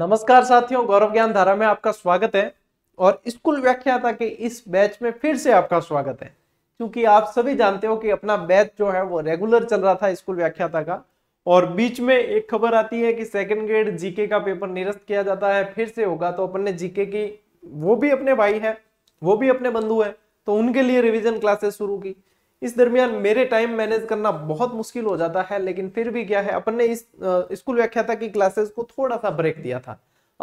नमस्कार साथियों गौरव ज्ञान धारा में आपका स्वागत है और स्कूल व्याख्याता के इस बैच में फिर से आपका स्वागत है क्योंकि आप सभी जानते हो कि अपना बैच जो है वो रेगुलर चल रहा था स्कूल व्याख्याता का और बीच में एक खबर आती है कि सेकंड ग्रेड जीके का पेपर निरस्त किया जाता है फिर से होगा तो अपन ने जीके की वो भी अपने भाई है वो भी अपने बंधु है तो उनके लिए रिविजन क्लासेस शुरू की इस दरमियान मेरे टाइम मैनेज करना बहुत मुश्किल हो जाता है लेकिन फिर भी क्या है अपन ने इस स्कूल व्याख्याता की क्लासेस को थोड़ा सा ब्रेक दिया था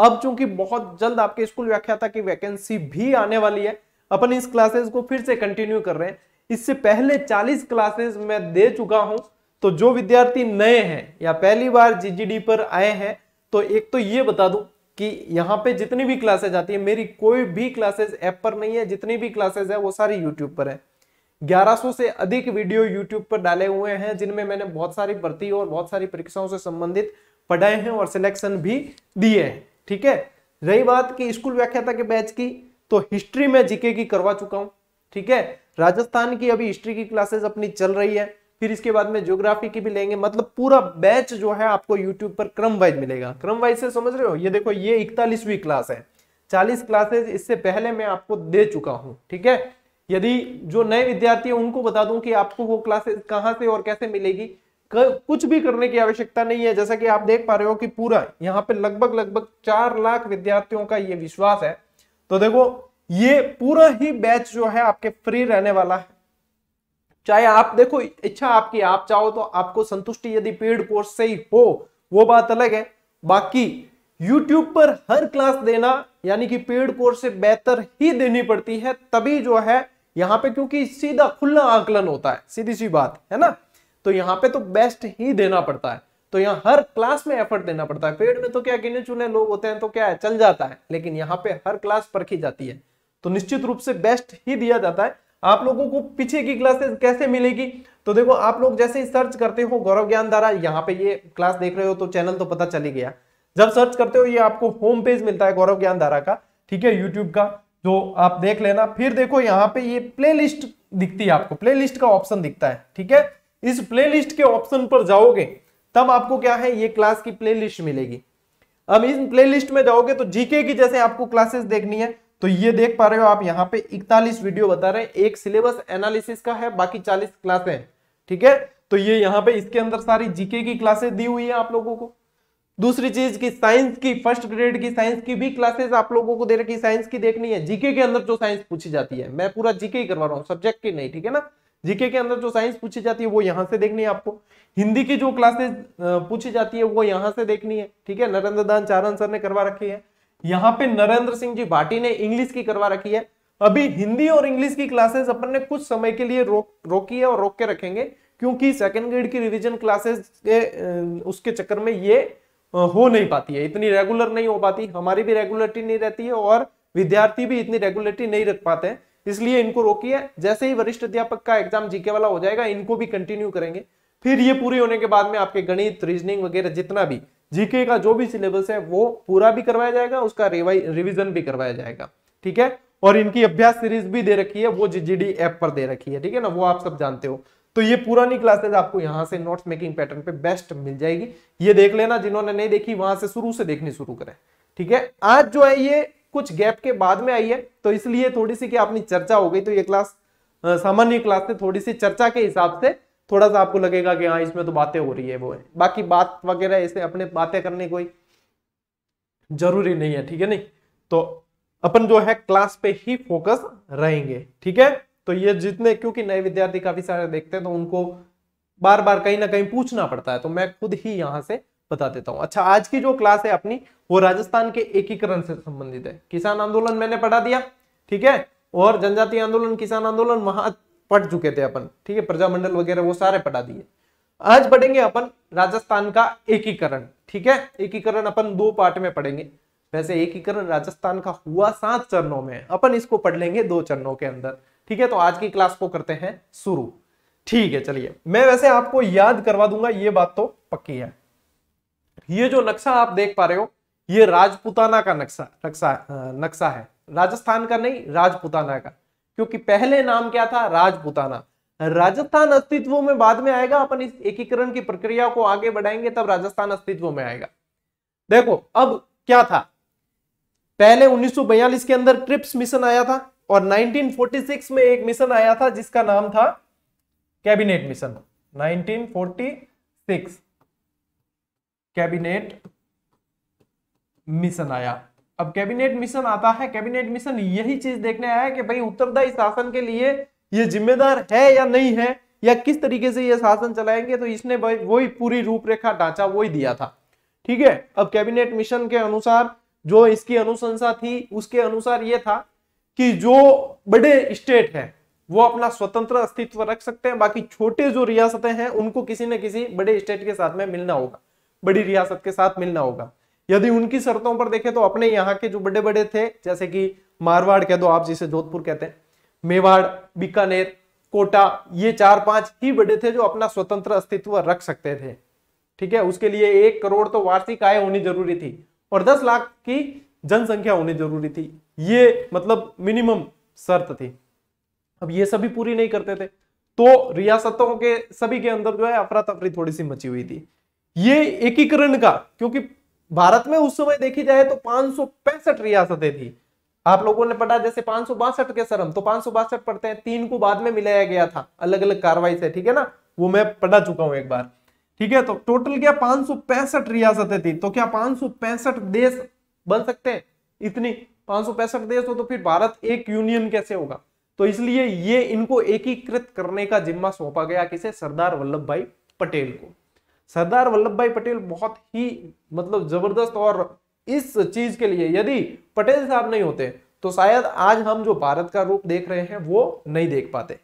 अब चूंकि बहुत जल्द आपके स्कूल व्याख्याता की वैकेंसी भी आने वाली है अपन इस क्लासेस को फिर से कंटिन्यू कर रहे हैं इससे पहले 40 क्लासेस मैं दे चुका हूं तो जो विद्यार्थी नए हैं या पहली बार जीजीडी पर आए हैं तो एक तो ये बता दूं कि यहाँ पे जितनी भी क्लासेज आती है मेरी कोई भी क्लासेज ऐप पर नहीं है जितनी भी क्लासेज है वो सारी यूट्यूब पर है 1100 से अधिक वीडियो यूट्यूब पर डाले हुए हैं जिनमें मैंने बहुत सारी भर्ती और बहुत सारी परीक्षाओं से संबंधित पढ़ाए हैं और सिलेक्शन भी दिए हैं ठीक है रही बात की स्कूल व्याख्याता के बैच की तो हिस्ट्री में जीके की करवा चुका हूँ ठीक है राजस्थान की अभी हिस्ट्री की क्लासेस अपनी चल रही है फिर इसके बाद में ज्योग्राफी की भी लेंगे मतलब पूरा बैच जो है आपको यूट्यूब पर क्रम वाइज मिलेगा क्रम वाइज से समझ रहे हो ये देखो ये इकतालीसवीं क्लास है चालीस क्लासेस इससे पहले मैं आपको दे चुका हूँ ठीक है यदि जो नए विद्यार्थी है उनको बता दूं कि आपको वो क्लासेस कहां से और कैसे मिलेगी कुछ भी करने की आवश्यकता नहीं है जैसा कि आप देख पा रहे हो कि पूरा यहाँ पे लगभग लगभग चार लाख विद्यार्थियों का ये विश्वास है तो देखो ये पूरा ही बैच जो है आपके फ्री रहने वाला है चाहे आप देखो इच्छा आपकी आप चाहो तो आपको संतुष्टि यदि पेड कोर्स से ही हो वो बात अलग है बाकी YouTube पर हर क्लास देना यानी कि पेड कोर्स से बेहतर ही देनी पड़ती है तभी जो है यहाँ पे क्योंकि सीधा खुला आकलन होता है सीधी सी बात है ना तो यहाँ पे तो बेस्ट ही देना पड़ता है तो यहाँ हर क्लास में एफर्ट देना पड़ता है पेड़ में तो क्या गिने चुने लोग होते हैं तो क्या है चल जाता है लेकिन यहाँ पे हर क्लास परखी जाती है तो निश्चित रूप से बेस्ट ही दिया जाता है आप लोगों को पीछे की क्लासेस कैसे मिलेगी तो देखो आप लोग जैसे ही सर्च करते हो गौरव ज्ञान द्वारा यहाँ पे ये क्लास देख रहे हो तो चैनल तो पता चली गया जब सर्च करते हो ये आपको होम पेज मिलता है गौरव ज्ञान धारा का ठीक है यूट्यूब का तो आप देख लेना फिर देखो यहाँ पे ये प्लेलिस्ट दिखती है आपको प्लेलिस्ट का ऑप्शन दिखता है ठीक है इस प्लेलिस्ट के ऑप्शन पर जाओगे तब आपको क्या है ये क्लास की प्लेलिस्ट मिलेगी अब प्ले प्लेलिस्ट में जाओगे तो जीके की जैसे आपको क्लासेस देखनी है तो ये देख पा रहे हो आप यहाँ पे इकतालीस वीडियो बता रहे हैं एक सिलेबस एनालिसिस का है बाकी चालीस क्लासे ठीक है तो ये यहाँ पे इसके अंदर सारी जीके की क्लासेस दी हुई है आप लोगों को दूसरी चीज की साइंस की फर्स्ट ग्रेड की साइंस की भी क्लासेस आप लोगों को दे रखी साइंस की देखनी है जीके के अंदर जो साइंस पूछी जाती है मैं पूरा जीके ही करवा रहा हूँ सब्जेक्ट की नहीं ठीक है ना जीके के अंदर जो साइंस पूछी जाती है वो यहाँ से देखनी है आपको हिंदी की जो क्लासेस पूछी जाती है वो यहाँ से देखनी है ठीक है नरेंद्र दान चारण सर ने करवा रखी है यहाँ पे नरेंद्र सिंह जी भाटी ने इंग्लिश की करवा रखी है अभी हिंदी और इंग्लिश की क्लासेस अपन ने कुछ समय के लिए रोक रोकी है और रोक के रखेंगे क्योंकि सेकेंड ग्रेड की रिविजन क्लासेस के उसके चक्कर में ये हो नहीं पाती है इतनी रेगुलर नहीं हो पाती हमारी भी रेगुलरिटी नहीं रहती है और विद्यार्थी भी इतनी रेगुलरिटी नहीं रख पाते हैं इसलिए इनको रोकिए जैसे ही वरिष्ठ अध्यापक का एग्जाम जीके वाला हो जाएगा इनको भी कंटिन्यू करेंगे फिर ये पूरी होने के बाद में आपके गणित रीजनिंग वगैरह जितना भी जीके का जो भी सिलेबस है वो पूरा भी करवाया जाएगा उसका रिविजन भी करवाया जाएगा ठीक है और इनकी अभ्यास सीरीज भी दे रखी है वो जी ऐप पर दे रखी है ठीक है ना वो आप सब जानते हो तो ये पुरानी क्लासेज आपको यहाँ से नोट्स मेकिंग पैटर्न पे बेस्ट मिल जाएगी ये देख लेना जिन्होंने नहीं देखी वहां से शुरू से देखनी शुरू करें ठीक है आज जो है ये कुछ गैप के बाद में आई है तो इसलिए थोड़ी सी कि आपने चर्चा हो गई तो ये क्लास सामान्य क्लास से थोड़ी सी चर्चा के हिसाब से थोड़ा सा आपको लगेगा कि हाँ इसमें तो बातें हो रही है वो है बाकी बात वगैरह ऐसे अपने बातें करने कोई जरूरी नहीं है ठीक है नहीं तो अपन जो है क्लास पे ही फोकस रहेंगे ठीक है तो ये जितने क्योंकि नए विद्यार्थी काफी सारे देखते हैं तो उनको बार बार कहीं ना कहीं पूछना पड़ता है तो मैं खुद ही यहाँ से बता देता हूँ अच्छा आज की जो क्लास है अपनी वो राजस्थान के एकीकरण से संबंधित है किसान आंदोलन मैंने पढ़ा दिया ठीक है और जनजातीय आंदोलन किसान आंदोलन वहां पढ़ चुके थे अपन ठीक है प्रजामंडल वगैरह वो सारे पढ़ा दिए आज पढ़ेंगे अपन राजस्थान का एकीकरण ठीक है एकीकरण अपन दो पार्ट में पढ़ेंगे वैसे एकीकरण राजस्थान का हुआ सात चरणों में अपन इसको पढ़ लेंगे दो चरणों के अंदर ठीक है तो आज की क्लास को करते हैं शुरू ठीक है चलिए मैं वैसे आपको याद करवा दूंगा ये बात तो पक्की है ये जो नक्शा आप देख पा रहे हो ये राजपुताना का नक्शा नक्शा नक्शा है राजस्थान का नहीं राजपुताना का क्योंकि पहले नाम क्या था राजपुताना राजस्थान अस्तित्व में बाद में आएगा अपन इस एकीकरण की प्रक्रिया को आगे बढ़ाएंगे तब राजस्थान अस्तित्व में आएगा देखो अब क्या था पहले 1942 के अंदर ट्रिप्स मिशन आया था और 1946 में एक मिशन आया था जिसका नाम था कैबिनेट मिशन 1946 कैबिनेट मिशन आया अब कैबिनेट मिशन आता है कैबिनेट मिशन यही चीज देखने आया कि भाई उत्तरदायी शासन के लिए ये जिम्मेदार है या नहीं है या किस तरीके से ये शासन चलाएंगे तो इसने वही पूरी रूपरेखा ढांचा वही दिया था ठीक है अब कैबिनेट मिशन के अनुसार जो इसकी अनुशंसा थी उसके अनुसार ये था कि जो बड़े स्टेट हैं वो अपना स्वतंत्र अस्तित्व रख सकते हैं बाकी छोटे जो रियासतें हैं उनको किसी न किसी बड़े स्टेट के साथ में मिलना होगा बड़ी रियासत के साथ मिलना होगा यदि उनकी शर्तों पर देखें तो अपने यहाँ के जो बड़े बड़े थे जैसे कि मारवाड़ कह दो आप जिसे जोधपुर कहते हैं मेवाड़ बीकानेर कोटा ये चार पांच ही बड़े थे जो अपना स्वतंत्र अस्तित्व रख सकते थे ठीक है उसके लिए एक करोड़ तो वार्षिक आय होनी जरूरी थी और दस लाख की जनसंख्या होनी जरूरी थी ये मतलब मिनिमम शर्त थी अब ये सभी पूरी नहीं करते थे तो रियासतों के सभी के अंदर जो है अफरा तफरी थोड़ी सी मची हुई थी ये एकीकरण का क्योंकि भारत में उस समय देखी जाए तो पांच रियासतें थी आप लोगों ने पढ़ा जैसे पांच के शर्म तो पांच पढ़ते हैं तीन को बाद में मिलाया गया था अलग अलग कार्रवाई से ठीक है ना वो मैं पढ़ा चुका हूं एक बार ठीक है तो टोटल क्या पांच रियासतें थी तो क्या पांच देश बन सकते हैं इतनी पांच सौ पैंसठ देश हो तो फिर भारत एक यूनियन कैसे होगा तो इसलिए ये इनको एकीकृत करने का जिम्मा सौंपा गया किसे सरदार वल्लभ भाई पटेल को सरदार वल्लभ भाई पटेल बहुत ही मतलब जबरदस्त और इस चीज के लिए यदि पटेल साहब नहीं होते तो शायद आज हम जो भारत का रूप देख रहे हैं वो नहीं देख पाते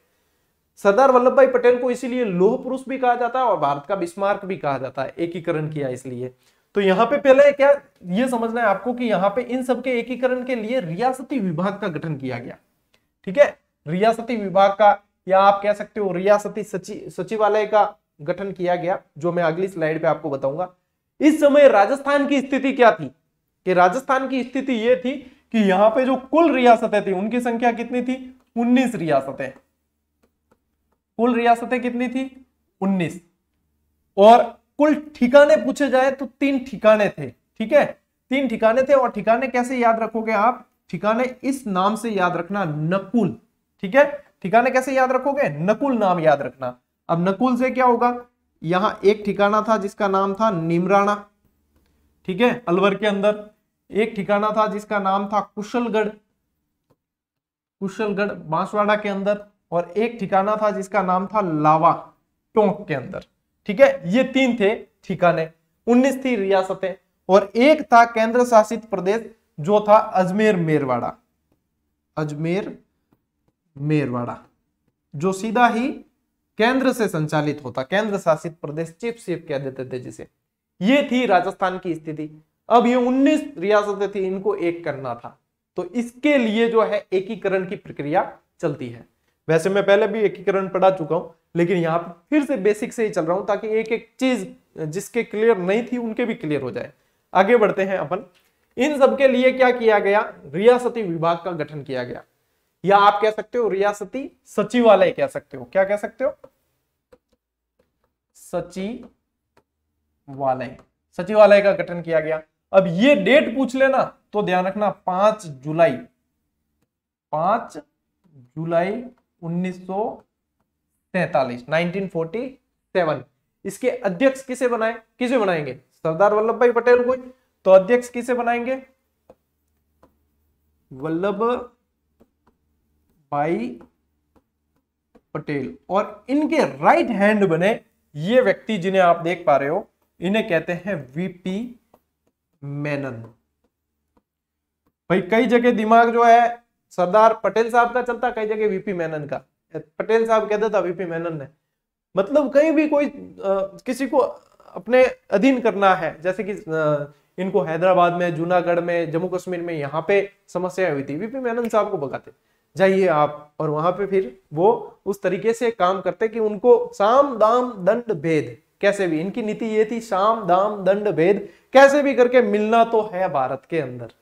सरदार वल्लभ भाई पटेल को इसीलिए लोह पुरुष भी कहा जाता है और भारत का बिस्मार्क भी कहा जाता है एकीकरण किया इसलिए तो यहाँ पे पहले क्या ये समझना है आपको कि यहाँ पे इन सबके एकीकरण के लिए रियासती विभाग का गठन किया गया ठीक है रियासती विभाग का या आप कह सकते हो रियासती सचिवालय का गठन किया गया जो मैं अगली स्लाइड पे आपको बताऊंगा इस समय राजस्थान की स्थिति क्या थी कि राजस्थान की स्थिति यह थी कि यहां पे जो कुल रियासतें थी उनकी संख्या कितनी थी 19 रियासतें कुल रियासतें कितनी थी 19 और कुल ठिकाने पूछे जाए तो तीन ठिकाने थे ठीक है तीन ठिकाने थे और ठिकाने कैसे याद रखोगे आप ठिकाने इस नाम से याद रखना नकुल ठीक है ठिकाने कैसे याद रखोगे नकुल नाम याद रखना अब नकुल से क्या होगा यहां एक ठिकाना था जिसका नाम था निमराना ठीक है अलवर के अंदर एक ठिकाना था जिसका नाम था कुशलगढ़ कुशलगढ़ बांसवाड़ा के अंदर और एक ठिकाना था जिसका नाम था लावा टोंक के अंदर ठीक है ये तीन थे ठिकाने उन्नीस थी रियासतें और एक था केंद्र शासित प्रदेश जो था अजमेर मेरवाड़ा अजमेर मेरवाड़ा जो सीधा ही केंद्र से संचालित होता केंद्र शासित प्रदेश चीफ सेफ कह देते थे जिसे ये थी राजस्थान की स्थिति अब ये 19 रियासतें थी इनको एक करना था तो इसके लिए जो है एकीकरण की प्रक्रिया चलती है वैसे मैं पहले भी एकीकरण पढ़ा चुका हूं लेकिन यहाँ पर फिर से बेसिक से ही चल रहा हूँ ताकि एक एक चीज जिसके क्लियर नहीं थी उनके भी क्लियर हो जाए आगे बढ़ते हैं अपन इन सब के लिए क्या किया गया रियासती विभाग का गठन किया गया या आप कह सकते हो रियासती सचिवालय कह सकते हो क्या कह सकते हो सचिवालय सचिवालय का गठन किया गया अब ये डेट पूछ लेना तो ध्यान रखना पांच जुलाई पांच जुलाई उन्नीस तैतालीस नाइनटीन इसके अध्यक्ष किसे बनाए किसे बनाएंगे सरदार वल्लभ भाई पटेल को तो अध्यक्ष किसे बनाएंगे वल्लभ भाई पटेल और इनके राइट हैंड बने ये व्यक्ति जिन्हें आप देख पा रहे हो इन्हें कहते हैं वीपी मेनन भाई कई जगह दिमाग जो है सरदार पटेल साहब का चलता कई जगह वीपी मेनन का पटेल साहब कहता था वीपी मेनन ने मतलब कहीं भी कोई आ, किसी को अपने अधीन करना है जैसे कि आ, इनको हैदराबाद में जूनागढ़ में जम्मू कश्मीर में यहाँ पे समस्याएं हुई थी वीपी मेनन साहब को भगाते जाइए आप और वहां पे फिर वो उस तरीके से काम करते कि उनको साम दाम दंड भेद कैसे भी इनकी नीति ये थी साम दाम दंड भेद कैसे भी करके मिलना तो है भारत के अंदर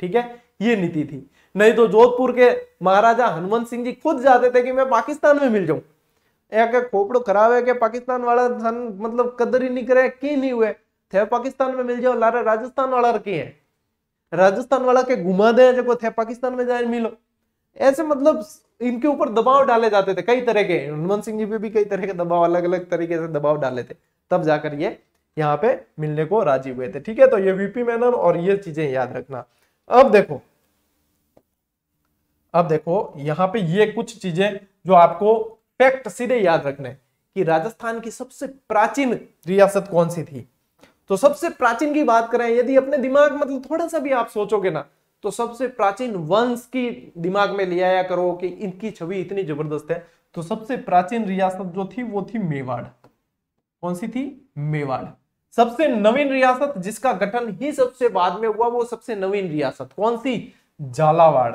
ठीक है ये नीति थी नहीं तो जोधपुर के महाराजा हनुमंत सिंह जी खुद जाते थे कि मैं पाकिस्तान में मिल जाऊं या खोपड़ो खराब है कि पाकिस्तान वाला धन मतलब कदर ही नहीं करे की नहीं हुए थे पाकिस्तान में मिल जाओ लारा राजस्थान वाला रखी है राजस्थान वाला के घुमा दे जो थे पाकिस्तान में जाए मिलो ऐसे मतलब इनके ऊपर दबाव डाले जाते थे कई तरह के हनुमान सिंह जी पे भी कई तरह के दबाव अलग अलग तरीके से दबाव डाले थे तब जाकर ये यहाँ पे मिलने को राजी हुए थे ठीक है तो ये वीपी मैनन और ये चीजें याद रखना अब देखो अब देखो यहाँ पे ये कुछ चीजें जो आपको फैक्ट सीधे याद रखने कि राजस्थान की सबसे प्राचीन रियासत कौन सी थी तो सबसे प्राचीन की बात करें यदि अपने दिमाग मतलब थोड़ा सा भी आप सोचोगे ना तो सबसे प्राचीन वंश की दिमाग में ले आया करो कि इनकी छवि इतनी जबरदस्त है तो सबसे प्राचीन रियासत जो थी वो थी मेवाड़ कौन सी थी मेवाड़ सबसे नवीन रियासत जिसका गठन ही सबसे बाद में हुआ वो सबसे नवीन रियासत कौन सी झालावाड़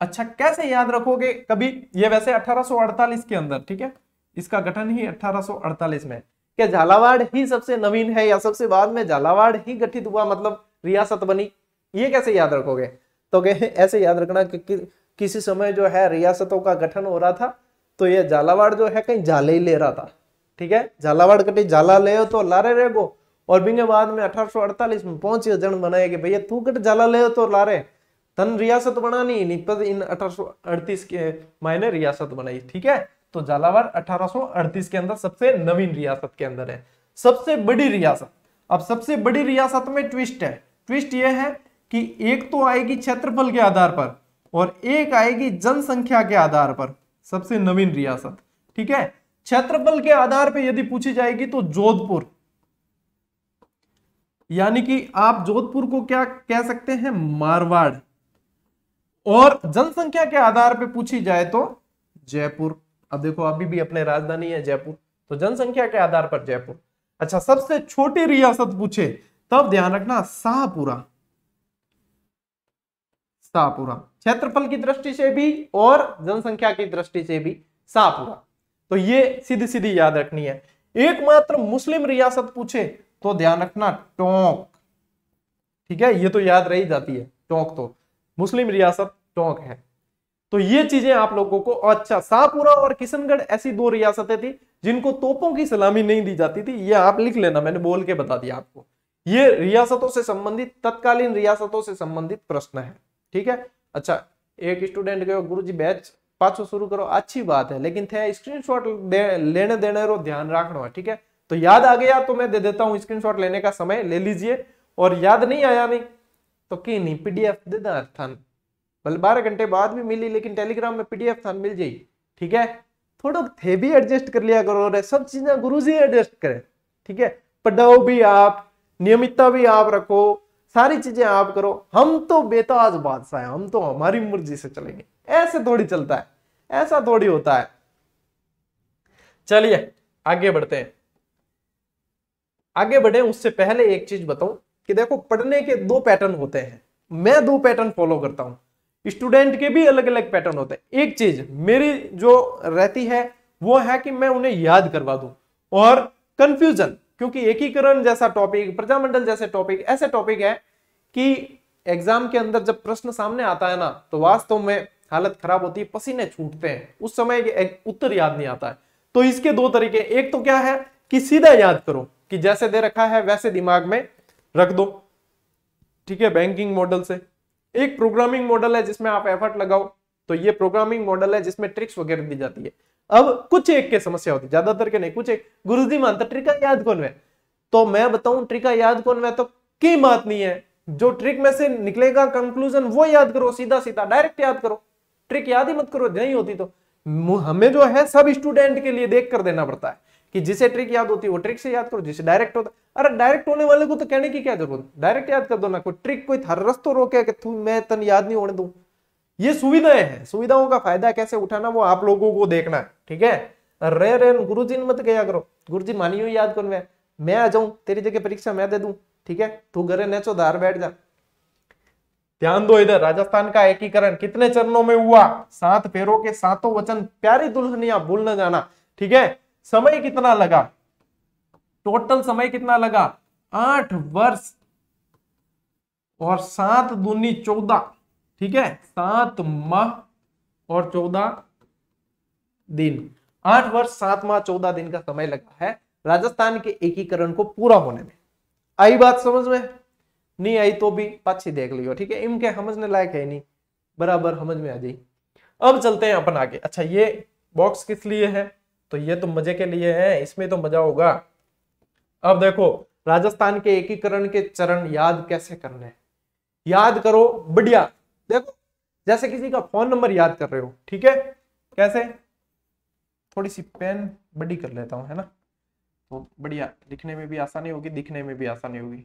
अच्छा कैसे याद रखोगे कभी ये वैसे 1848 के अंदर ठीक है इसका गठन ही 1848 में क्या झालावाड़ ही सबसे नवीन है या सबसे बाद में झालावाड़ ही गठित हुआ मतलब रियासत बनी ये कैसे याद रखोगे तो ऐसे याद रखना कि, कि किसी समय जो है रियासतों का गठन हो रहा था तो ये झालावाड़ जो है कहीं झाले ही ले रहा था ठीक है झालावाड़ कटी झाला ले तो लारे रहे गो और बिंगे बाद में 1848 में पहुंचे जन बनाए कि भैया तू कट झाला ले तो लारे तन रियासत बना नहीं इन अठारह के मायने रियासत बनाई ठीक है तो झालावाड़ अड़तीस के अंदर सबसे नवीन रियासत के अंदर है सबसे बड़ी रियासत अब सबसे बड़ी रियासत में ट्विस्ट है ट्विस्ट यह है कि एक तो आएगी क्षेत्रफल के आधार पर और एक आएगी जनसंख्या के आधार पर सबसे नवीन रियासत ठीक है क्षेत्रफल के आधार पर यदि पूछी जाएगी तो जोधपुर यानी कि आप जोधपुर को क्या कह सकते हैं मारवाड़ और जनसंख्या के आधार पर पूछी जाए तो जयपुर अब देखो अभी भी अपने राजधानी है जयपुर तो जनसंख्या के आधार पर जयपुर अच्छा सबसे छोटी रियासत पूछे तब ध्यान रखना शाहपुरा शाहपुरा क्षेत्रफल की दृष्टि से भी और जनसंख्या की दृष्टि से भी शाहपुरा तो ये सीधी सीधी याद रखनी है एकमात्र मुस्लिम रियासत पूछे तो ध्यान रखना टोंक ठीक है ये तो याद रही जाती है टोंक तो मुस्लिम रियासत चौक है तो ये चीजें आप लोगों को अच्छा शाहपुरा और किशनगढ़ ऐसी दो रियासतें थी जिनको तोपों की सलामी नहीं दी जाती थी ये आप लिख लेना मैंने बोल के बता दिया आपको ये रियासतों से संबंधित तत्कालीन रियासतों से संबंधित प्रश्न है ठीक है अच्छा एक स्टूडेंट गए गुरु जी बैच पाछो शुरू करो अच्छी बात है लेकिन थे स्क्रीन शॉट दे, लेने देने रो ध्यान रखना है ठीक है तो याद आ गया तो मैं दे देता हूँ स्क्रीन लेने का समय ले लीजिए और याद नहीं आया नहीं तो की नहीं पीडीएफ दे दर्थन मतलब बारह घंटे बाद भी मिली लेकिन टेलीग्राम में पीडीएफ था मिल जाएगी ठीक है थोड़ा थे भी एडजस्ट कर लिया करो और सब चीजें गुरु जी एडजस्ट करें ठीक है पढ़ाओ भी आप नियमितता भी आप रखो सारी चीजें आप करो हम तो बेताज बादशाह हैं हम तो हमारी मर्जी से चलेंगे ऐसे थोड़ी चलता है ऐसा थोड़ी होता है चलिए आगे बढ़ते हैं आगे बढ़े उससे पहले एक चीज बताऊं कि देखो पढ़ने के दो पैटर्न होते हैं मैं दो पैटर्न फॉलो करता हूं स्टूडेंट के भी अलग अलग पैटर्न होते हैं एक चीज मेरी जो रहती है वो है कि मैं उन्हें याद करवा दूं और कंफ्यूजन क्योंकि एकीकरण जैसा टॉपिक प्रजामंडल जैसे टॉपिक ऐसे टॉपिक है कि एग्जाम के अंदर जब प्रश्न सामने आता है ना तो वास्तव में हालत खराब होती है पसीने छूटते हैं उस समय उत्तर याद नहीं आता है तो इसके दो तरीके एक तो क्या है कि सीधा याद करो कि जैसे दे रखा है वैसे दिमाग में रख दो ठीक है बैंकिंग मॉडल से एक प्रोग्रामिंग मॉडल है जिसमें आप एफर्ट लगाओ तो ये प्रोग्रामिंग मॉडल है जिसमें ट्रिक्स वगैरह दी जाती है अब कुछ एक के समस्या होती है ज्यादातर के नहीं कुछ एक गुरु जी मानता ट्रिका याद कौन है तो मैं बताऊं ट्रिका याद कौन है तो की बात नहीं है जो ट्रिक में से निकलेगा कंक्लूजन वो याद करो सीधा सीधा डायरेक्ट याद करो ट्रिक याद ही मत करो नहीं होती तो हमें जो है सब स्टूडेंट के लिए देख कर देना पड़ता है कि जिसे ट्रिक याद होती है वो ट्रिक से याद करो जिसे डायरेक्ट होता अरे डायरेक्ट होने वाले को तो कहने की क्या जरूरत डायरेक्ट याद कर दो ना कोई ट्रिक कोई हर तो रोके कि तू मैं तन याद नहीं होने दू ये सुविधाएं हैं सुविधाओं का फायदा कैसे उठाना वो आप लोगों को देखना है ठीक है रे रे गुरु जी मत गया करो गुरु जी मानियो याद कर मैं मैं आ जाऊं तेरी जगह परीक्षा मैं दे दू ठीक है तू घरे नेचो धार बैठ जा ध्यान दो इधर राजस्थान का एकीकरण कितने चरणों में हुआ सात फेरों के सातों वचन प्यारी दुल्हनिया भूल न जाना ठीक है समय कितना लगा टोटल समय कितना लगा आठ वर्ष और सात दूनी चौदह ठीक है सात माह और चौदह दिन आठ वर्ष सात माह चौदह दिन का समय लगा है राजस्थान के एकीकरण को पूरा होने में आई बात समझ में नहीं आई तो भी पाछी देख लियो ठीक है इनके समझने लायक है नहीं बराबर समझ में आ जाए अब चलते हैं अपन आगे अच्छा ये बॉक्स किस लिए है तो ये तो मजे के लिए है इसमें तो मजा होगा अब देखो राजस्थान के एकीकरण के चरण याद कैसे करने याद करो बढ़िया देखो जैसे किसी का फोन नंबर याद कर रहे हो ठीक है कैसे थोड़ी सी पेन बड़ी कर लेता हूं है ना तो बढ़िया लिखने में भी आसानी होगी दिखने में भी आसानी होगी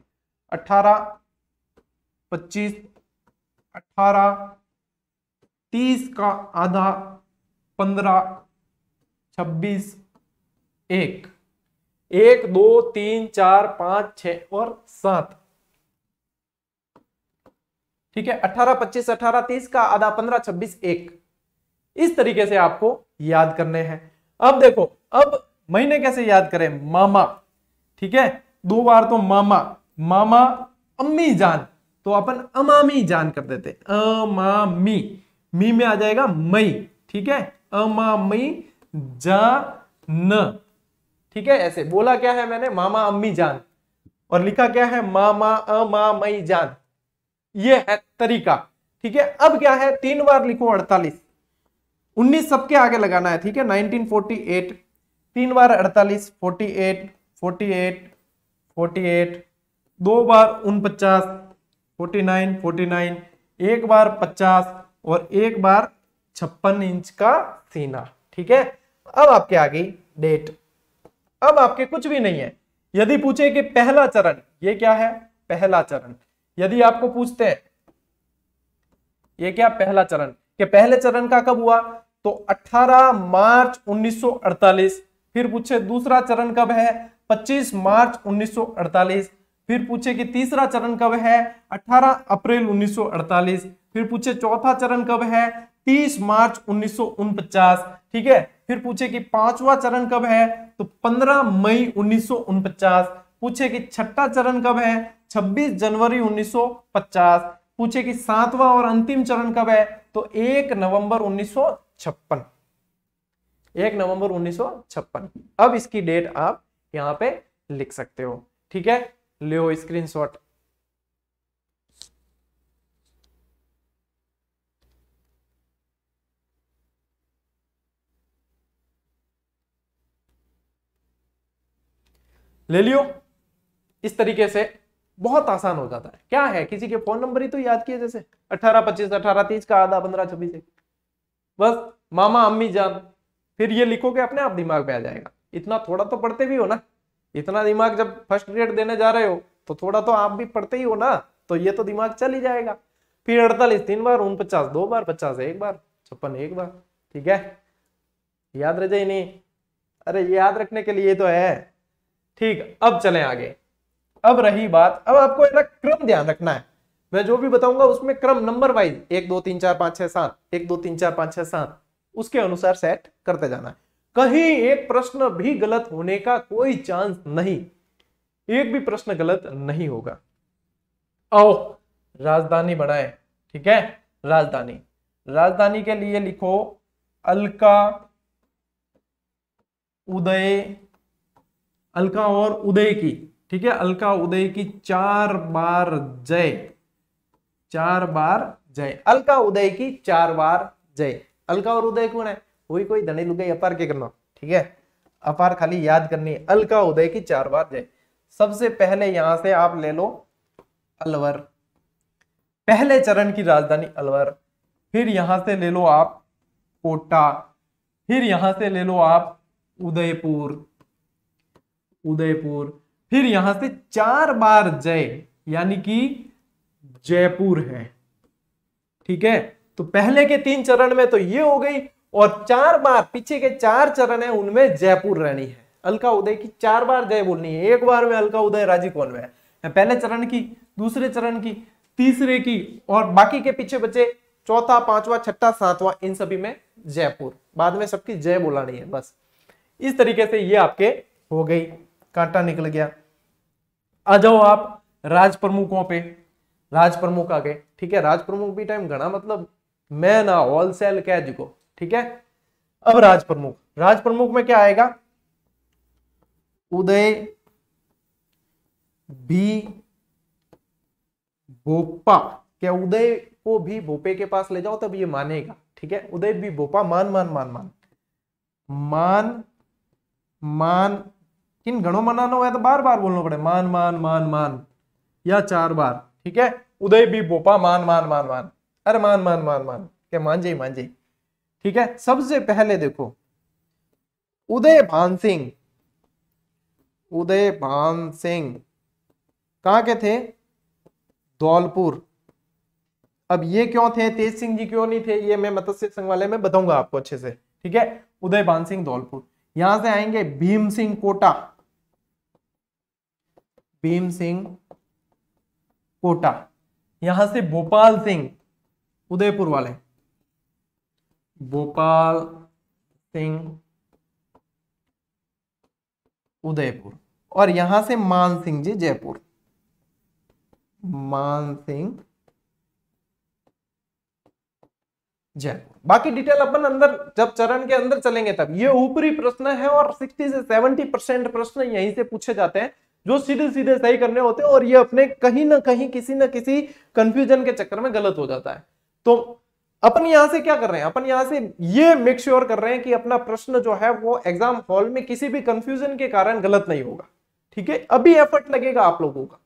अठारह पच्चीस अठारह तीस का आधा पंद्रह छब्बीस एक एक दो तीन चार पांच छ और सात ठीक है अठारह पच्चीस अठारह तीस का आधा पंद्रह छब्बीस एक इस तरीके से आपको याद करने हैं अब देखो अब महीने कैसे याद करें मामा ठीक है दो बार तो मामा मामा अम्मी जान तो अपन अमामी जान कर देते अमामी मी में आ जाएगा मई ठीक है अमामी जा न ठीक है ऐसे बोला क्या है मैंने मामा अम्मी जान और लिखा क्या है मामा अमा मई जान ये है तरीका ठीक है अब क्या है तीन बार लिखो अड़तालीस उन्नीस सबके आगे लगाना है ठीक है 1948 तीन बार 48 48 48 48 दो बार उन पचास फोर्टी नाइन फोर्टी नाइन एक बार पचास और एक बार छप्पन इंच का सीना ठीक है अब आपके आ गई डेट अब आपके कुछ भी नहीं है यदि पूछे कि पहला चरण ये क्या है पहला चरण यदि आपको पूछते हैं ये क्या पहला चरण कि पहले चरण का कब हुआ तो 18 मार्च 1948 फिर पूछे दूसरा चरण कब है 25 मार्च 1948 फिर पूछे कि तीसरा चरण कब है 18 अप्रैल 1948 फिर पूछे चौथा चरण कब है 30 मार्च उन्नीस ठीक है फिर पूछे कि पांचवा चरण कब है तो 15 मई उन्नीस पूछे कि छठा चरण कब है 26 जनवरी 1950 पूछे कि सातवां और अंतिम चरण कब है तो 1 नवंबर उन्नीस 1 नवंबर उन्नीस अब इसकी डेट आप यहां पे लिख सकते हो ठीक है ले स्क्रीनशॉट ले लियो इस तरीके से बहुत आसान हो जाता है क्या है किसी के फोन नंबर ही तो याद किए जैसे अठारह पच्चीस अठारह तीस का आधा पंद्रह छब्बीस एक बस मामा अम्मी जान फिर ये लिखोगे अपने आप दिमाग में आ जाएगा इतना थोड़ा तो पढ़ते भी हो ना इतना दिमाग जब फर्स्ट ग्रेड देने जा रहे हो तो थोड़ा तो आप भी पढ़ते ही हो ना तो ये तो दिमाग चल ही जाएगा फिर अड़तालीस तीन बार उन पचास दो बार पचास एक बार छप्पन एक बार ठीक है याद रह जाए नहीं अरे याद रखने के लिए तो है ठीक अब चले आगे अब रही बात अब आपको क्रम ध्यान रखना है मैं जो भी बताऊंगा उसमें क्रम नंबर वाइज एक दो तीन चार पांच छह सात एक दो तीन चार पांच छह सात उसके अनुसार सेट करते जाना है कहीं एक प्रश्न भी गलत होने का कोई चांस नहीं एक भी प्रश्न गलत नहीं होगा ओ राजधानी बनाए ठीक है राजधानी राजधानी के लिए लिखो अलका उदय अलका और उदय की ठीक है अलका उदय की चार बार जय चार बार जय अलका उदय की चार बार जय अलका और उदय कौन है वही कोई धनी लुगाई अपार के करना ठीक है अपार खाली याद करनी अलका उदय की चार बार जय सबसे पहले यहां से आप ले लो अलवर पहले चरण की राजधानी अलवर फिर यहां से ले लो आप कोटा फिर यहां से ले लो आप उदयपुर उदयपुर फिर यहां से चार बार जय यानी कि जयपुर है ठीक है तो पहले के तीन चरण में तो ये हो गई और चार बार पीछे के चार चरण है उनमें जयपुर रहनी है अलका उदय की चार बार जय बोलनी है एक बार में अलका उदय राजीव में है पहले चरण की दूसरे चरण की तीसरे की और बाकी के पीछे बचे चौथा पांचवा छठा सातवां इन सभी में जयपुर बाद में सबकी जय बोलानी है बस इस तरीके से ये आपके हो गई कांटा निकल गया आ जाओ आप राज प्रमुखों पे राज प्रमुख आ गए ठीक है राज प्रमुख भी टाइम घना मतलब मैं ना होलसेल कह जुको ठीक है अब राज प्रमुख राज प्रमुख में क्या आएगा उदय भी भोपा क्या उदय को भी भोपे के पास ले जाओ तब ये मानेगा ठीक है उदय भी भोपा मान मान मान मान मान मान किन गणों मनाना हुआ है तो बार बार बोलना पड़े मान मान मान मान या चार बार ठीक है उदय भी बोपा मान मान मान मान अरे मान मान मान मान के मान जाइए मान जाइए ठीक है सबसे पहले देखो उदय भान सिंह उदय भान सिंह कहा के थे धौलपुर अब ये क्यों थे तेज सिंह जी क्यों नहीं थे ये मैं मत्स्य वाले में बताऊंगा आपको अच्छे से ठीक है उदय भान सिंह धौलपुर यहां से आएंगे भीम सिंह कोटा भीम सिंह कोटा यहां से भोपाल सिंह उदयपुर वाले भोपाल सिंह उदयपुर और यहां से मान सिंह जी जयपुर मान सिंह जयपुर बाकी डिटेल अपन अंदर जब चरण के अंदर चलेंगे तब ये ऊपरी प्रश्न है और 60 से 70 परसेंट प्रश्न यहीं से पूछे जाते हैं जो सीधे सीधे सही करने होते हैं और ये अपने कहीं ना कहीं किसी ना किसी कंफ्यूजन के चक्कर में गलत हो जाता है तो अपन यहां से क्या कर रहे हैं अपन यहां से ये मेक श्योर कर रहे हैं कि अपना प्रश्न जो है वो एग्जाम हॉल में किसी भी कंफ्यूजन के कारण गलत नहीं होगा ठीक है अभी एफर्ट लगेगा आप लोगों का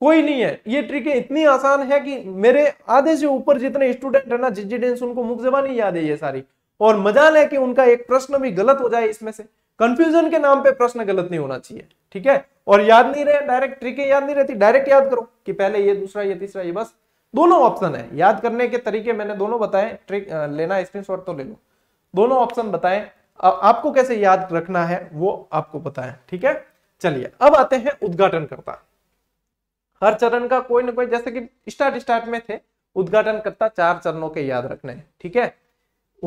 कोई नहीं है ये ट्रिके इतनी आसान है कि मेरे आधे से ऊपर जितने स्टूडेंट है ना जिस उनको मुख जबानी याद है ये सारी और मजा ले कि उनका एक प्रश्न भी गलत हो जाए इसमें से कंफ्यूजन के नाम पे प्रश्न गलत नहीं होना चाहिए ठीक है और याद नहीं रहे डायरेक्ट ट्रिके याद नहीं रहती डायरेक्ट याद करो कि पहले ये दूसरा ये तीसरा ये बस दोनों ऑप्शन है याद करने के तरीके मैंने दोनों बताए ट्रिक लेना स्क्रीन तो ले लो दोनों ऑप्शन बताए आपको कैसे याद रखना है वो आपको बताए ठीक है चलिए अब आते हैं उद्घाटन करता हर चरण का कोई ना कोई जैसे कि स्टार्ट स्टार्ट में थे उद्घाटन करता चार चरणों के याद रखने ठीक है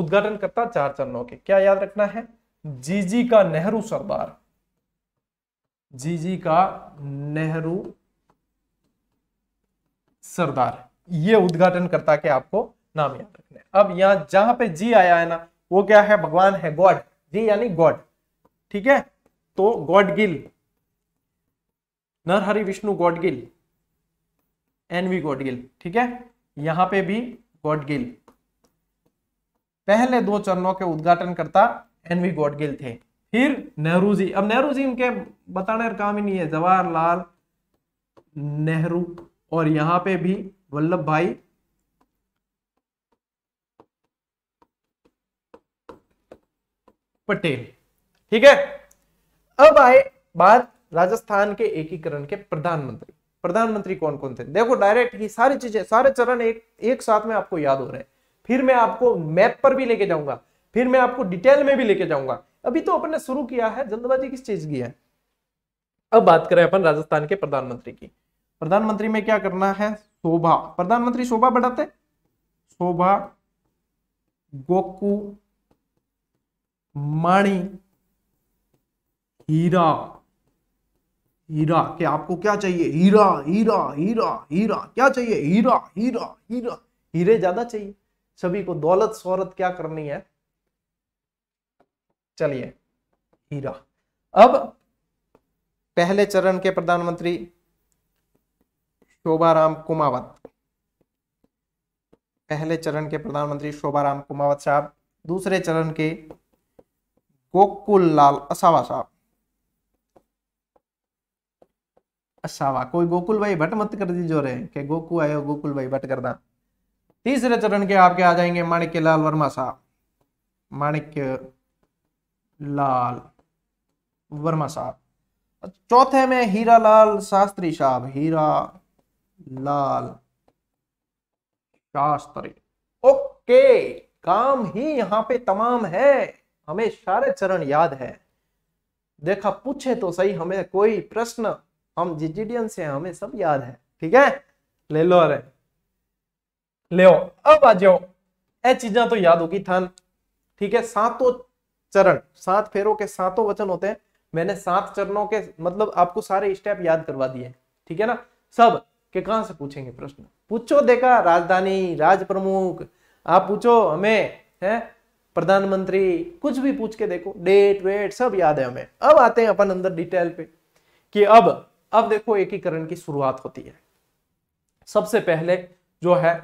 करता चार चरणों के क्या याद रखना है जीजी का नेहरू सरदार जीजी का नेहरू सरदार ये करता के आपको नाम याद है अब यहां जहां पे जी आया है ना वो क्या है भगवान है गॉड जी यानी गॉड ठीक है तो Gadgil Narhari Vishnu Gadgil N V Gadgil ठीक है यहां पे भी गॉड गिल पहले दो चरणों के उद्घाटन करता एनवी गोडगिल थे फिर नेहरू जी अब नेहरू जी इनके बताने का काम ही नहीं है जवाहरलाल नेहरू और यहां पे भी वल्लभ भाई पटेल ठीक है अब आए बात राजस्थान के एकीकरण के प्रधानमंत्री प्रधानमंत्री कौन कौन थे देखो डायरेक्ट ही सारी चीजें सारे चरण एक एक साथ में आपको याद हो रहे हैं फिर मैं आपको मैप पर भी लेके जाऊंगा फिर मैं आपको डिटेल में भी लेके जाऊंगा अभी तो अपन ने शुरू किया है जल्दबाजी किस चीज की है अब बात करें अपन राजस्थान के प्रधानमंत्री की प्रधानमंत्री में क्या करना है शोभा प्रधानमंत्री शोभा बढ़ाते शोभा गोकू माणी हीरा हीरा के आपको क्या चाहिए हीरा हीरा हीरा हीरा क्या चाहिए हीरा हीरा हीरा हीरे ज्यादा चाहिए सभी को दौलत शौरत क्या करनी है चलिए हीरा अब पहले चरण के प्रधानमंत्री राम कुमावत पहले चरण के प्रधानमंत्री शोभा राम कुमावत साहब दूसरे चरण के गोकुल लाल असावा साहब असावा कोई गोकुल भाई भट्ट मत कर जो रहे कि गोकू आयो गोकुल भाई भट्ट दा तीसरे चरण के आपके आ जाएंगे माणिक्य लाल वर्मा साहब माणिक्य लाल वर्मा साहब चौथे में हीरा लाल शास्त्री साहब हीरा लाल शास्त्री ओके काम ही यहाँ पे तमाम है हमें सारे चरण याद है देखा पूछे तो सही हमें कोई प्रश्न हम जिजिडियन से हमें सब याद है ठीक है ले लो अरे ले अब आ जाओ ए चीजा तो याद होगी थान ठीक है सातों चरण सात फेरों के सातों वचन होते हैं मैंने सात चरणों के मतलब आपको सारे स्टेप याद करवा दिए ठीक है ना सब के कहां से पूछेंगे प्रश्न पूछो देखा राजधानी राज प्रमुख आप पूछो हमें है प्रधानमंत्री कुछ भी पूछ के देखो डेट वेट सब याद है हमें अब आते हैं अपन अंदर डिटेल पे कि अब अब देखो एकीकरण की शुरुआत होती है सबसे पहले जो है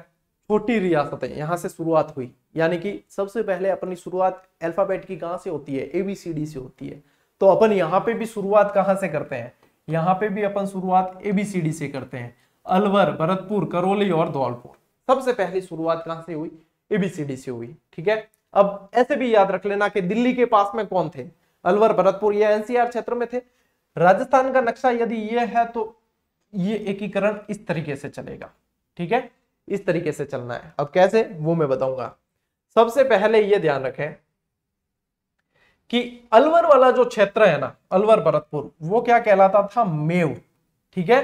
छोटी रियासतें यहाँ से शुरुआत हुई यानी कि सबसे पहले अपनी शुरुआत अल्फाबेट की कहाँ से होती है ए बी सी डी से होती है तो अपन यहाँ पे भी शुरुआत कहाँ से करते हैं यहाँ पे भी अपन शुरुआत ए बी सी डी से करते हैं अलवर भरतपुर करौली और धौलपुर सबसे पहली शुरुआत कहाँ से हुई ए बी सी डी से हुई ठीक है अब ऐसे भी याद रख लेना कि दिल्ली के पास में कौन थे अलवर भरतपुर ये एनसीआर क्षेत्र में थे राजस्थान का नक्शा यदि ये है तो ये एकीकरण इस तरीके से चलेगा ठीक है इस तरीके से चलना है अब कैसे वो मैं बताऊंगा सबसे पहले ये ध्यान रखें कि अलवर वाला जो क्षेत्र है ना अलवर भरतपुर वो क्या कहलाता था मेव ठीक है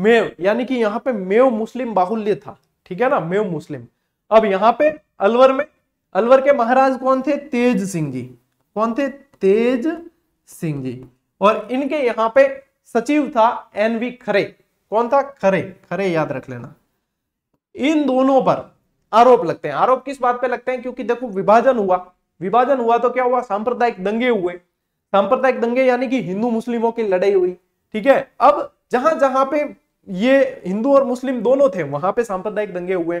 मेव यानी कि यहाँ पे मेव मुस्लिम बाहुल्य था ठीक है ना मेव मुस्लिम अब यहाँ पे अलवर में अलवर के महाराज कौन थे तेज सिंह जी कौन थे तेज सिंह जी और इनके यहाँ पे सचिव था एन वी खरे कौन था खरे खरे याद रख लेना इन दोनों पर आरोप लगते हैं आरोप किस बात पे लगते हैं क्योंकि देखो विभाजन हुआ विभाजन हुआ तो क्या हुआ सांप्रदायिक दंगे हुए सांप्रदायिक दंगे यानी कि हिंदू मुस्लिमों की लड़ाई हुई ठीक है अब जहां जहां पे ये हिंदू और मुस्लिम दोनों थे वहां पे सांप्रदायिक दंगे हुए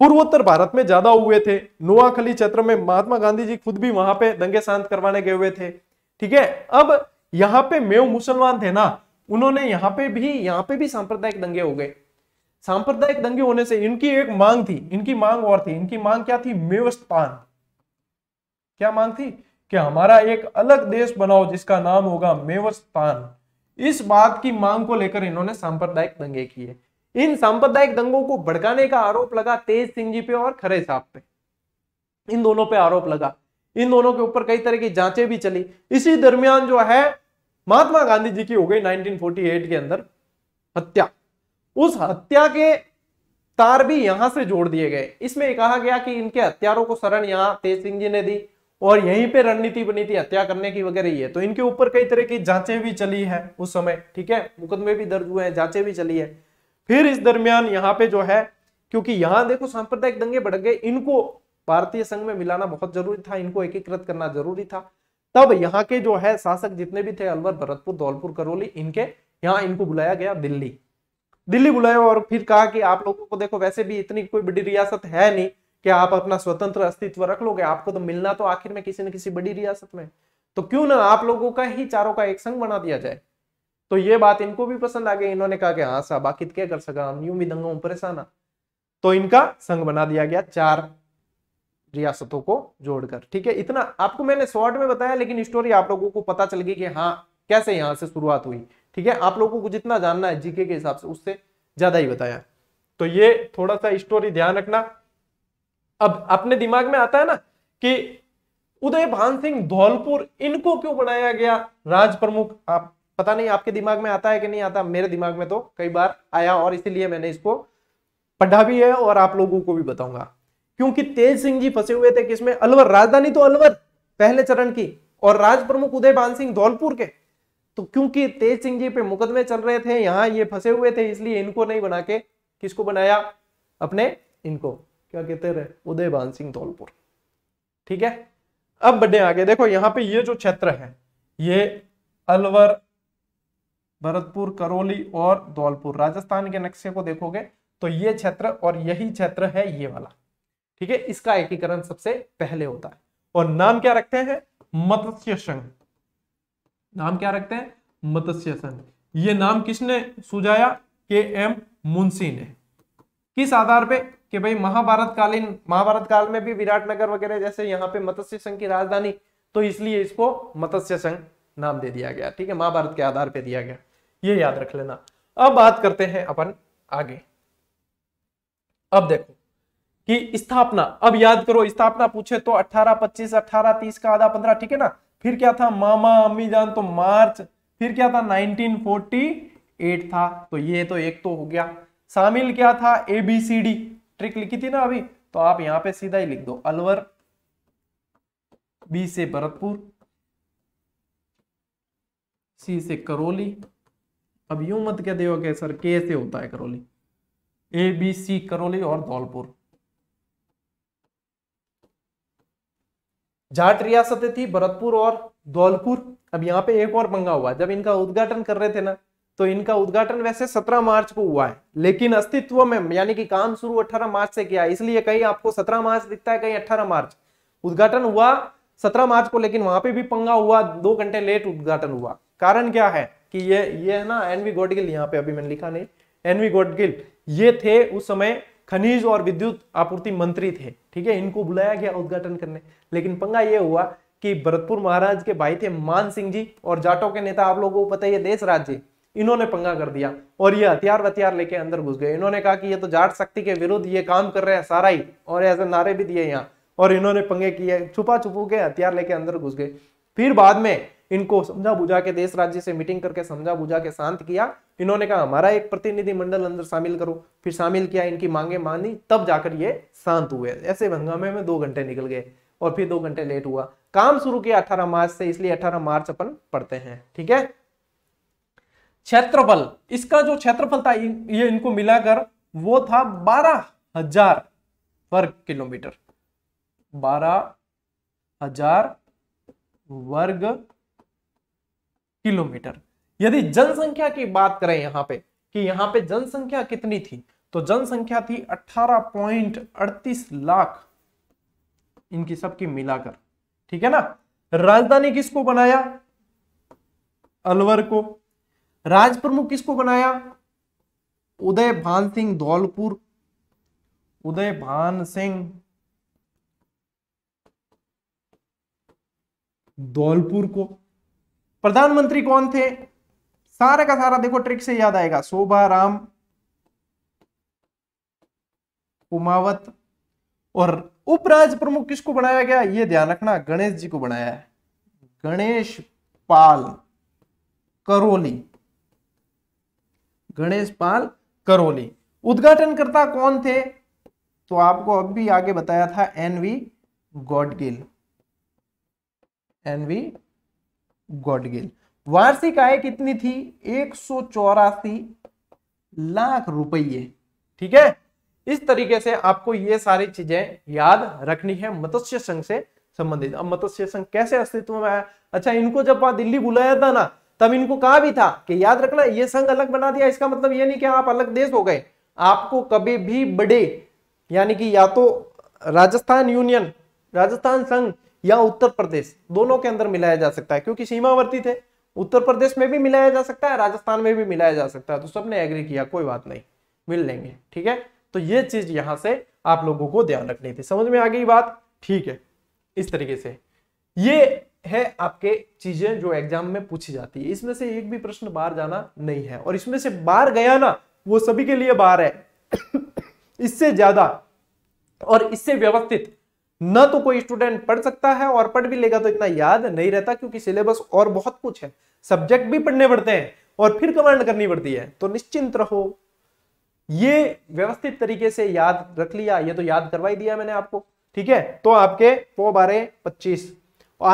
पूर्वोत्तर भारत में ज्यादा हुए थे नोआखली क्षेत्र में महात्मा गांधी जी खुद भी वहां पे दंगे शांत करवाने गए हुए थे ठीक है अब यहाँ पे मेव मुसलमान थे ना उन्होंने यहाँ पे भी यहाँ पे भी सांप्रदायिक दंगे हो गए सांप्रदायिक दंगे होने से इनकी एक मांग थी इनकी मांग और थी इनकी मांग क्या थी मेवस्थान क्या मांग थी कि हमारा एक अलग देश बनाओ जिसका नाम होगा मेवस्थान इस बात की मांग को लेकर इन्होंने सांप्रदायिक दंगे किए इन सांप्रदायिक दंगों को भड़काने का आरोप लगा तेज सिंह जी पे और खरे साहब पे इन दोनों पे आरोप लगा इन दोनों के ऊपर कई तरह की जांचें भी चली इसी दरमियान जो है महात्मा गांधी जी की हो गई 1948 के अंदर हत्या उस हत्या के तार भी यहां से जोड़ दिए गए इसमें कहा गया कि इनके हत्यारों को शरण यहां तेज सिंह जी ने दी और यहीं पे रणनीति बनी थी हत्या करने की वगैरह ये तो इनके ऊपर कई तरह की जांचें भी चली है उस समय ठीक है मुकदमे भी दर्ज हुए हैं जांचें भी चली है फिर इस दरमियान यहाँ पे जो है क्योंकि यहाँ देखो सांप्रदायिक दंगे भड़क गए इनको भारतीय संघ में मिलाना बहुत जरूरी था इनको एकीकृत करना जरूरी था तब यहाँ के जो है शासक जितने भी थे अलवर भरतपुर धौलपुर करौली इनके यहाँ इनको बुलाया गया दिल्ली दिल्ली बुलाया और फिर कहा कि आप लोगों को देखो वैसे भी इतनी कोई बड़ी रियासत है नहीं कि आप अपना स्वतंत्र अस्तित्व रख लोगे आपको तो मिलना तो आखिर में किसी न किसी बड़ी रियासत में तो क्यों ना आप लोगों का ही चारों का एक संघ बना दिया जाए तो ये बात इनको भी पसंद आ गई इन्होंने कहा कि हाँ साहब आखिर क्या कर सका हम यूं भी दंगा परेशाना तो इनका संघ बना दिया गया चार रियासतों को जोड़कर ठीक है इतना आपको मैंने शॉर्ट में बताया लेकिन स्टोरी आप लोगों को पता चल गई कि हाँ कैसे यहाँ से शुरुआत हुई ठीक है आप लोगों को जितना जानना है जीके के हिसाब से उससे ज्यादा ही बताया तो ये थोड़ा सा स्टोरी ध्यान रखना अब अपने दिमाग में आता है ना कि उदय भान सिंह धौलपुर इनको क्यों बनाया गया राज प्रमुख आप पता नहीं आपके दिमाग में आता है कि नहीं आता मेरे दिमाग में तो कई बार आया और इसीलिए मैंने इसको पढ़ा भी है और आप लोगों को भी बताऊंगा क्योंकि तेज सिंह जी फंसे हुए थे किसमें अलवर राजधानी तो अलवर पहले चरण की और राज प्रमुख उदय भान सिंह धौलपुर के तो क्योंकि तेज सिंह जी पे मुकदमे चल रहे थे यहां ये फंसे हुए थे इसलिए इनको नहीं बना के किसको बनाया अपने इनको क्या कहते रहे उदयभान सिंह धौलपुर ठीक है अब बढ़े आगे देखो यहां पे ये जो क्षेत्र है ये अलवर भरतपुर करौली और धौलपुर राजस्थान के नक्शे को देखोगे तो ये क्षेत्र और यही क्षेत्र है ये वाला ठीक है इसका एकीकरण सबसे पहले होता है और नाम क्या रखते हैं मत्स्य संघ नाम क्या रखते हैं मत्स्य संघ ये नाम किसने सुझाया के एम मुंशी ने किस आधार पे कि भाई महाभारत कालीन महाभारत काल में भी विराट नगर वगैरह जैसे यहाँ पे मत्स्य संघ की राजधानी तो इसलिए इसको मत्स्य संघ नाम दे दिया गया ठीक है महाभारत के आधार पे दिया गया ये याद रख लेना अब बात करते हैं अपन आगे अब देखो कि स्थापना अब याद करो स्थापना पूछे तो 18 25 18 30 का आधा 15 ठीक है ना फिर क्या था मामा अम्मी जान तो मार्च फिर क्या था 1948 था तो ये तो एक तो हो गया शामिल क्या था एबीसीडी ट्रिक लिखी थी ना अभी तो आप यहां पे सीधा ही लिख दो अलवर बी से भरतपुर सी से करौली अब यूं मत कह दे सर के से होता है Karauli A B C Karauli और धौलपुर जाट रियासतें थी भरतपुर और धौलपुर अब यहाँ पे एक और पंगा हुआ जब इनका उद्घाटन कर रहे थे ना तो इनका उद्घाटन वैसे 17 मार्च को हुआ है लेकिन अस्तित्व में यानी कि काम शुरू 18 मार्च से किया इसलिए कहीं आपको 17 मार्च दिखता है कहीं 18 मार्च उद्घाटन हुआ 17 मार्च को लेकिन वहां पे भी पंगा हुआ दो घंटे लेट उद्घाटन हुआ कारण क्या है कि ये ये है ना एनवी गोडगिल यहाँ पे अभी मैंने लिखा नहीं एनवी गोडगिल ये थे उस समय खनिज और विद्युत आपूर्ति मंत्री थे ठीक है इनको बुलाया गया उद्घाटन करने लेकिन पंगा यह हुआ कि भरतपुर महाराज के भाई थे मान सिंह जी और जाटों के नेता आप लोगों को पता है देश राज्य इन्होंने पंगा कर दिया और ये हथियार वथियार लेके अंदर घुस गए इन्होंने कहा कि ये तो जाट शक्ति के विरुद्ध ये काम कर रहे हैं सारा ही और ऐसे नारे भी दिए यहाँ और इन्होंने पंगे किए छुपा छुपू के हथियार लेके अंदर घुस गए फिर बाद में इनको समझा बुझा के देश राज्य से मीटिंग करके समझा बुझा के शांत किया इन्होंने कहा हमारा एक प्रतिनिधिमंडल अंदर शामिल करो फिर शामिल किया इनकी मांगे मानी तब जाकर ये शांत हुए ऐसे हंगामे में दो घंटे निकल गए और फिर दो घंटे लेट हुआ काम शुरू किया अठारह मार्च से इसलिए अठारह मार्च अपन पढ़ते हैं ठीक है क्षेत्रफल इसका जो क्षेत्रफल था ये इनको मिलाकर वो था बारह हजार वर्ग किलोमीटर बारह हजार वर्ग किलोमीटर यदि जनसंख्या की बात करें यहाँ पे कि यहाँ पे जनसंख्या कितनी थी तो जनसंख्या थी 18.38 लाख इनकी सबकी मिलाकर ठीक है ना राजधानी किसको बनाया अलवर को राज प्रमुख किसको बनाया उदय भान सिंह धौलपुर उदय भान सिंह धौलपुर को प्रधानमंत्री कौन थे सारा का सारा देखो ट्रिक से याद आएगा शोभा राम कुमावत और उपराज प्रमुख किसको बनाया गया ये ध्यान रखना गणेश जी को बनाया है गणेश पाल करोली गणेश पाल करोली उद्घाटनकर्ता कौन थे तो आपको अब भी आगे बताया था एनवी गॉडगिल एनवी गॉडगिल वार्षिक आय कितनी थी एक लाख रुपये ठीक है इस तरीके से आपको ये सारी चीजें याद रखनी है मत्स्य संघ से संबंधित अब मत्स्य संघ कैसे अस्तित्व में आया अच्छा इनको जब दिल्ली बुलाया था ना तब इनको कहा भी था कि याद रखना ये संघ अलग बना दिया इसका मतलब ये नहीं कि आप अलग देश हो गए आपको कभी भी बड़े यानी कि या तो राजस्थान यूनियन राजस्थान संघ या उत्तर प्रदेश दोनों के अंदर मिलाया जा सकता है क्योंकि सीमावर्ती थे उत्तर प्रदेश में भी मिलाया जा सकता है राजस्थान में भी मिलाया जा सकता है तो सबने एग्री किया कोई बात नहीं मिल लेंगे ठीक है तो ये चीज यहां से आप लोगों को ध्यान रखनी थी समझ में आ गई बात ठीक है इस तरीके से ये है आपके चीजें जो एग्जाम में पूछी जाती है इसमें से एक भी प्रश्न बाहर जाना नहीं है और इसमें से बाहर गया ना वो सभी के लिए बाहर है इससे ज्यादा और इससे व्यवस्थित न तो कोई स्टूडेंट पढ़ सकता है और पढ़ भी लेगा तो इतना याद नहीं रहता क्योंकि सिलेबस और बहुत कुछ है सब्जेक्ट भी पढ़ने पड़ते हैं और फिर कमांड करनी पड़ती है तो निश्चिंत रहो ये व्यवस्थित तरीके से याद रख लिया ये तो याद करवाई दिया मैंने आपको ठीक है तो आपके पो बारे पच्चीस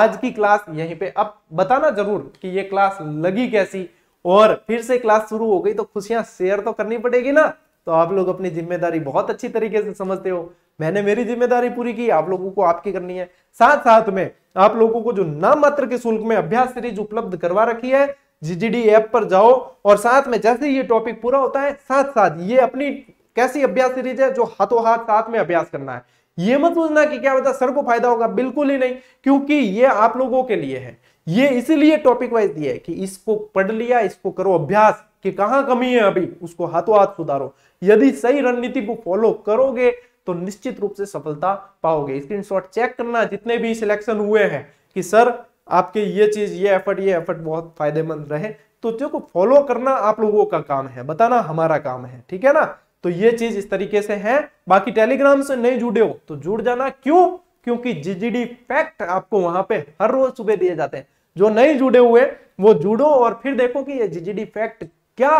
आज की क्लास यहीं पे अब बताना जरूर कि ये क्लास लगी कैसी और फिर से क्लास शुरू हो गई तो खुशियां शेयर तो करनी पड़ेगी ना तो आप लोग अपनी जिम्मेदारी बहुत अच्छी तरीके से समझते हो मैंने मेरी जिम्मेदारी पूरी की आप लोगों को आपकी करनी है साथ साथ में आप लोगों को जो नाम मात्र के शुल्क में अभ्यास सीरीज उपलब्ध करवा रखी है जीजीडी ऐप पर जाओ और साथ में जैसे ये टॉपिक पूरा होता है साथ साथ ये अपनी कैसी अभ्यास सीरीज है जो हाथों हाथ साथ में अभ्यास करना है ये मत सोचना कि क्या बता सर को फायदा होगा बिल्कुल ही नहीं क्योंकि ये आप लोगों के लिए है ये इसीलिए टॉपिक वाइज दिया है कि इसको पढ़ लिया इसको करो अभ्यास कि कहां कमी है अभी उसको हाथों हाथ सुधारो यदि सही रणनीति को फॉलो करोगे तो निश्चित रूप से सफलता पाओगे स्क्रीनशॉट चेक करना जितने भी सिलेक्शन हुए हैं कि सर आपके ये चीज ये एफर्ट ये एफर्ट बहुत फायदेमंद रहे तो देखो फॉलो करना आप लोगों का काम है बताना हमारा काम है ठीक है ना तो ये चीज इस तरीके से है बाकी टेलीग्राम से नहीं जुड़े हो तो जुड़ जाना क्यों क्योंकि जीजीडी फैक्ट आपको वहां पे हर रोज सुबह दिए जाते हैं जो नहीं जुड़े हुए वो जुड़ो और फिर देखो कि ये जीजीडी फैक्ट क्या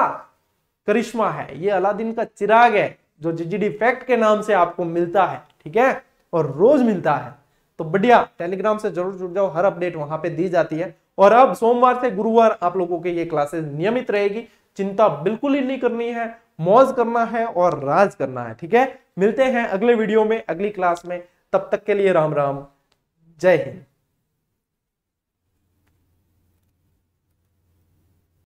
करिश्मा है ये अलादीन का चिराग है जो जीजीडी फैक्ट के नाम से आपको मिलता है ठीक है और रोज मिलता है तो बढ़िया टेलीग्राम से जरूर जुड़ जाओ हर अपडेट वहां पे दी जाती है और अब सोमवार से गुरुवार आप लोगों के ये क्लासेस नियमित रहेगी चिंता बिल्कुल ही नहीं करनी है मौज करना है और राज करना है ठीक है मिलते हैं अगले वीडियो में अगली क्लास में तब तक के लिए राम राम जय हिंद